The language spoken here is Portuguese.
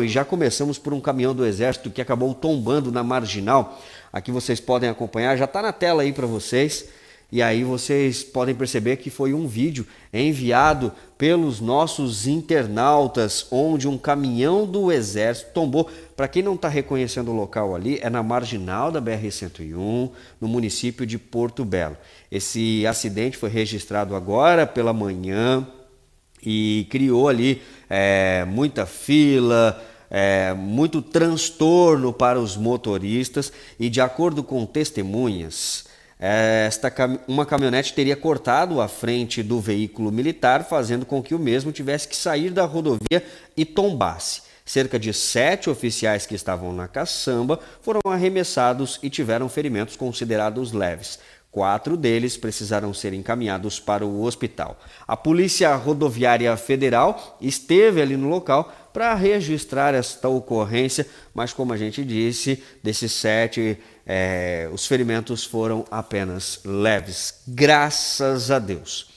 E já começamos por um caminhão do exército que acabou tombando na marginal. Aqui vocês podem acompanhar, já está na tela aí para vocês. E aí vocês podem perceber que foi um vídeo enviado pelos nossos internautas, onde um caminhão do exército tombou. Para quem não está reconhecendo o local ali, é na marginal da BR-101, no município de Porto Belo. Esse acidente foi registrado agora pela manhã e criou ali é, muita fila. É, muito transtorno para os motoristas, e de acordo com testemunhas, esta uma caminhonete teria cortado a frente do veículo militar, fazendo com que o mesmo tivesse que sair da rodovia e tombasse. Cerca de sete oficiais que estavam na caçamba foram arremessados e tiveram ferimentos considerados leves. Quatro deles precisaram ser encaminhados para o hospital. A Polícia Rodoviária Federal esteve ali no local para registrar esta ocorrência, mas como a gente disse, desses sete, é, os ferimentos foram apenas leves. Graças a Deus.